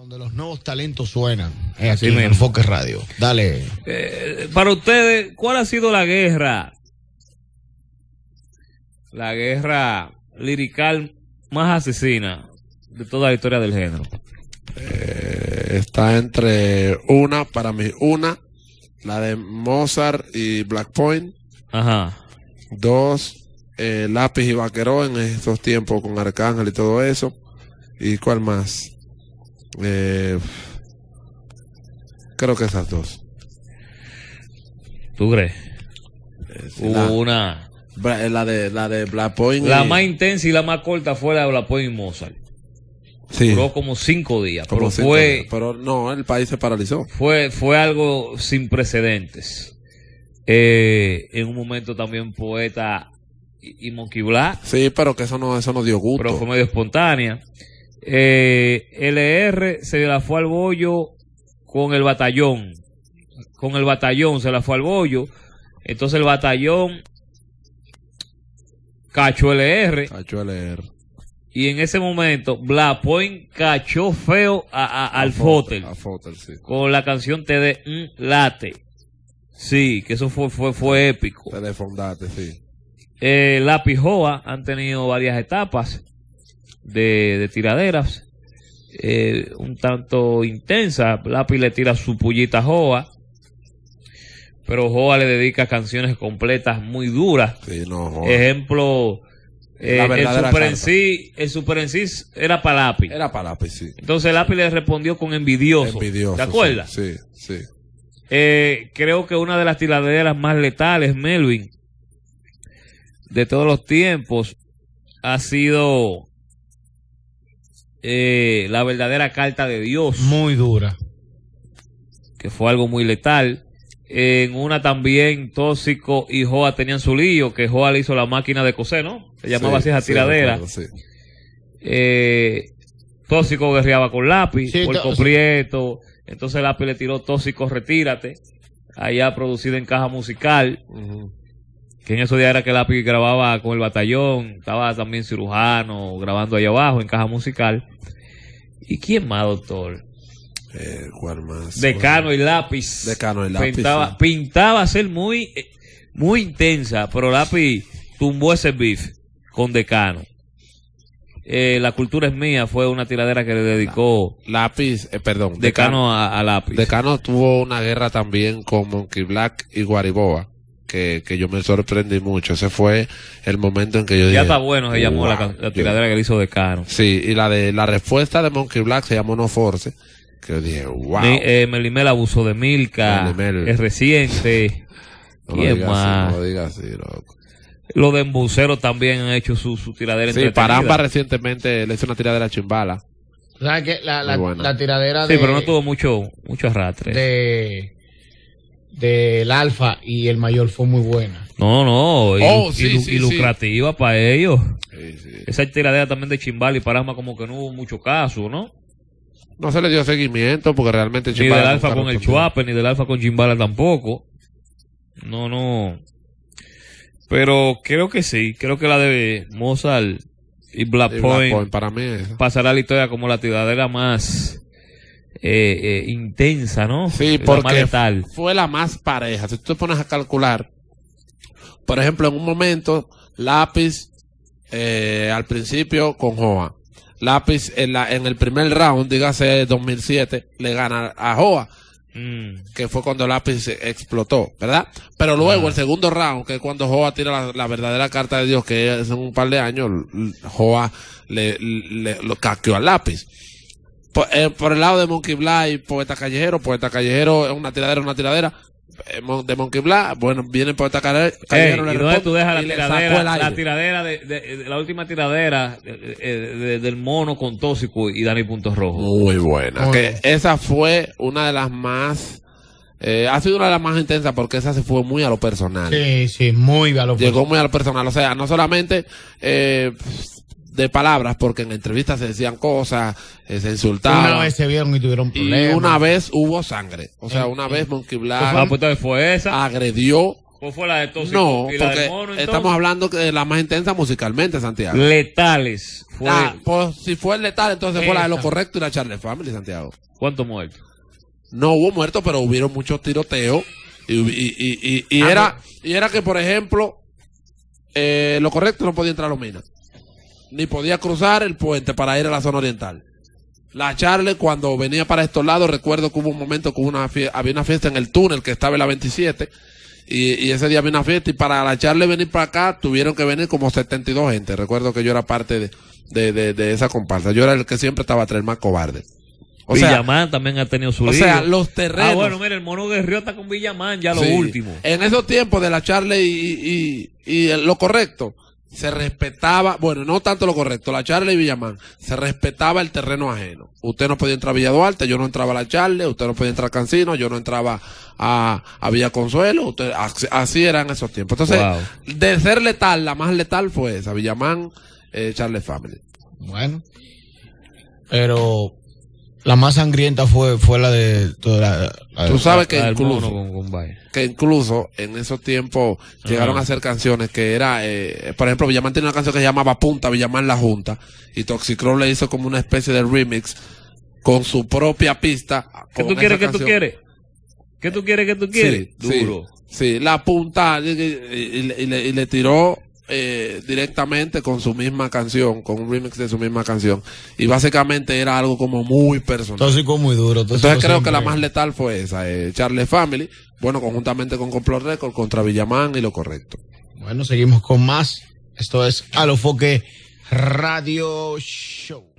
Donde los nuevos talentos suenan. Es así en Enfoque Radio. Dale. Eh, para ustedes, ¿cuál ha sido la guerra? La guerra lirical más asesina de toda la historia del género. Eh, está entre una, para mí, una, la de Mozart y Black Point. Ajá. Dos, eh, Lápiz y Vaquerón en estos tiempos con Arcángel y todo eso. ¿Y cuál más? Eh, creo que esas dos. ¿Tú crees? Eh, Hubo una. Eh, la de, la de Black Point. La más intensa y la más corta fue la de Black Point y Mozart. Sí. Duró como cinco días. pero, fue, pero no, el país se paralizó. Fue, fue algo sin precedentes. Eh, en un momento también Poeta y, Monkey Black. Sí, pero que eso no, eso no dio gusto. Pero fue medio espontánea. Eh, LR se la fue al bollo con el batallón. Con el batallón se la fue al bollo. Entonces el batallón cachó LR. E cachó LR. E y en ese momento, Point cachó feo a, al Fotel. Con la canción Te de late. Sí, que eso fue, fue, fue épico. sí. Eh, la Pijoa han tenido varias etapas de, tiraderas, eh, un tanto intensa. Lápiz le tira su pullita a Joa, pero Joa le dedica canciones completas muy duras. Ejemplo, eh, el, super en sí, era para Lápiz. Era Entonces Lápiz le respondió con envidioso. ¿Te acuerdas? Eh, creo que una de las tiraderas más letales, Melvin, de todos los tiempos, ha sido eh, la verdadera carta de Dios. Muy dura. Que fue algo muy letal. En una también Tóxico y Joa tenían su lío, que Joa le hizo la máquina de coser, ¿no? Se llamaba así esa tiradera. Eh, tóxico guerreaba con lápiz, por completo Entonces lápiz le tiró Tóxico, retírate. Allá producido en caja musical que en esos días era que Lápiz grababa con el batallón, estaba también cirujano grabando allá abajo en caja musical. ¿Y quién más, doctor? Eh, Decano y Lápiz. Decano y Pintaba, sí. ser muy, eh, muy intensa, pero Lápiz tumbó ese beef con Decano. Eh, la cultura es mía fue una tiradera que le dedicó lápiz eh, perdón decano, a, a, lápiz decano tuvo una guerra también con Monkey Black y Guariboa que, yo me sorprendí mucho. Ese fue el momento en que yo dije. Ya está bueno, se llamó la, tiradera que que hizo de Caro. Sí, y la de la respuesta de Monkey Black se llamó No Force. Que yo dije, wow. Eh, Melimel abusó de Milka. Es reciente. no, lo digas Así, no lo de Embucero también han hecho su, su tiradera. Sí, Paramba recientemente le hizo una tiradera Chimbala. ¿Sabes qué? La, tiradera de... Sí, pero no tuvo mucho, mucho arrastre. De del Alfa y el Mayor fue muy buena. No, no, y, oh, lucrativa para ellos. Esa tiradera también de Chimbala y Parama como que no hubo mucho caso, ¿no? No se le dio seguimiento porque realmente Chimbala Ni del Alfa con el Chuape, ni del Alfa con Chimbala tampoco. No, no. Pero creo que sí, creo que la de Mozart y Black, Point, para mí pasará la historia como la tiradera más eh, eh, intensa, ¿no? Sí, porque fue la más pareja. Si tú te pones a calcular, por ejemplo, en un momento, Lápiz eh, al principio con Joa. Lápiz en, la, en el primer round, dígase 2007, le gana a Joa. Mm. que fue cuando Lápiz explotó, ¿verdad? Pero luego el segundo round, que es cuando Joa tira la, verdadera carta de Dios, que es en un par de años, Joa le, lo caqueó al Lápiz. Eh, por, el lado de Monkey y Poeta Callejero, Poeta Callejero es una tiradera, una tiradera. Eh, de Monkey Blah bueno, viene Poeta Callejero. tú dejas la tiradera? La de, la última tiradera eh, del mono con Tóxico y Dani Punto Rojo. Muy buena. esa fue una de las más. ha sido una de las más intensas porque esa se fue muy a lo personal. Sí, sí, muy a lo personal. Llegó muy a lo personal. O sea, no solamente de palabras, porque en entrevistas se decían cosas, eh, se insultaban. Una vez se vieron y tuvieron problemas. Y una vez hubo sangre. O sea, eh, una eh. vez Monkey Black ah, pues fue esa. agredió de No, porque estamos hablando de la más intensa musicalmente, Santiago. Letales. Ah, pues, si fue letal, entonces fue la de lo correcto y la Charlie Family, Santiago. ¿Cuántos muertos? No hubo muertos, pero hubieron muchos tiroteos. Y, ah, era, y era que, por ejemplo, lo correcto no podía entrar a los minas ni podía cruzar el puente para ir a la zona oriental. La Charle, cuando venía para estos lados, recuerdo que hubo un momento que una había una fiesta en el túnel que estaba en la 27, y, ese día había una fiesta, y para la Charle venir para acá tuvieron que venir como 72 gente. Recuerdo que yo era parte de, de, de, de esa comparsa. Yo era el que siempre estaba tres el más cobarde. O Villamán también ha tenido su O sea, los terrenos. Ah, bueno, mira, el mono Guerrero está con Villamán, ya lo último. En esos tiempos de la Charle y lo correcto, se respetaba, bueno, no tanto lo correcto, la charle y Villamán, se respetaba el terreno ajeno. Usted no podía entrar a Villa Duarte, yo no entraba a la Charle usted no podía entrar a Cancino, yo no entraba a, a Villa Consuelo, así, eran esos tiempos. Entonces, de ser letal, la más letal fue esa, Villamán, eh, Charle Family. Bueno, pero la más sangrienta fue, fue la de Tú sabes que incluso, que incluso en esos tiempos llegaron ah. a hacer canciones que era, eh, por ejemplo, Villamán tenía una canción que se llamaba Punta, Villamán la Junta, y Toxicron le hizo como una especie de remix con su propia pista. Ah, ¿Qué tú quieres? ¿Qué tú quieres? ¿Qué tú quieres? que tú quieres? Sí, Duro. Sí, la punta y le tiró eh, directamente con su misma canción, con un remix de su misma canción. Y básicamente era algo como muy personal. muy duro. Entonces creo que la más letal fue esa, eh, Charlie Family, bueno, conjuntamente con Complor Record contra Villamán y lo correcto. Bueno, seguimos con más. Esto es Alofoque Radio Show.